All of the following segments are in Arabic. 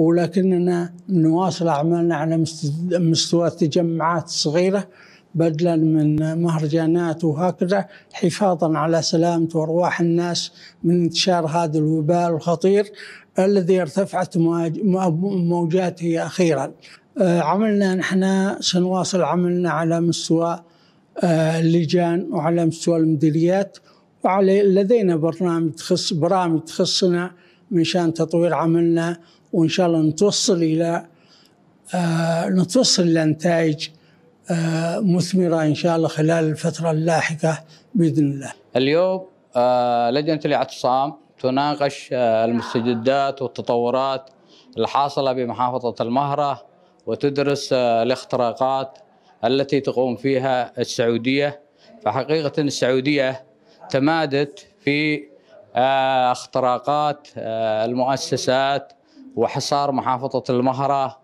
ولكننا نواصل أعمالنا على مستوى تجمعات صغيرة بدلا من مهرجانات وهكذا حفاظا على سلامة وأرواح الناس من انتشار هذا الوباء الخطير الذي ارتفعت موجاته أخيرا آه، عملنا نحن سنواصل عملنا على مستوى اللجان آه، وعلى مستوى المديريات وعلى لدينا برنامج تخص برامج تخصنا من شان تطوير عملنا وان شاء الله نتوصل الى آه، نتوصل الى نتائج آه، مثمره ان شاء الله خلال الفتره اللاحقه باذن الله. اليوم آه، لجنه الاعتصام تناقش المستجدات والتطورات الحاصله بمحافظه المهره وتدرس الاختراقات التي تقوم فيها السعوديه فحقيقه السعوديه تمادت في آه، اختراقات آه، المؤسسات وحصار محافظة المهرة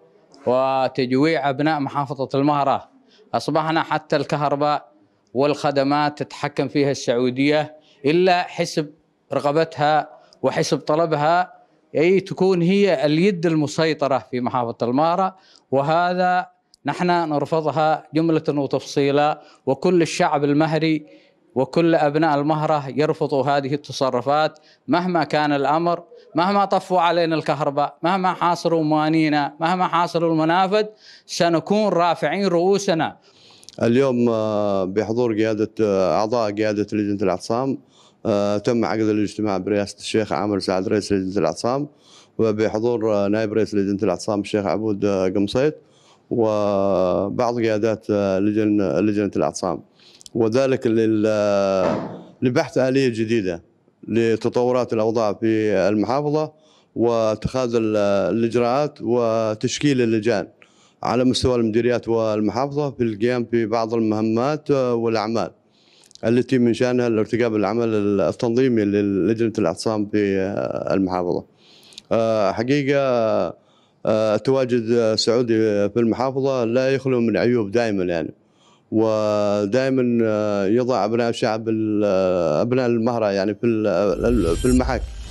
وتجويع أبناء محافظة المهرة أصبحنا حتى الكهرباء والخدمات تتحكم فيها السعودية إلا حسب رغبتها وحسب طلبها أي تكون هي اليد المسيطرة في محافظة المهرة وهذا نحن نرفضها جملة وتفصيلا وكل الشعب المهري وكل أبناء المهرة يرفضوا هذه التصرفات مهما كان الأمر مهما طفوا علينا الكهرباء مهما حاصروا موانينا مهما حاصروا المنافذ سنكون رافعين رؤوسنا اليوم آه، بحضور قيادة آه، أعضاء قيادة لجنة الأعصام آه، تم عقد الاجتماع برئاسة الشيخ عامر سعد رئيس لجنة الأعصام وبحضور نائب رئيس لجنة الأعصام الشيخ عبود قمصيت وبعض قيادات لجنة الأعصام وذلك لبحث آلية جديدة لتطورات الأوضاع في المحافظة واتخاذ الإجراءات وتشكيل اللجان على مستوى المديريات والمحافظة في القيام ببعض المهمات والأعمال التي من شأنها الارتقاء بالعمل التنظيمي للجنة الاعتصام في المحافظة آه، حقيقة آه، تواجد سعودي في المحافظة لا يخلو من عيوب دائما يعني ودائما آه، يضع ابناء الشعب آه، ابناء المهره يعني في آه، في المحك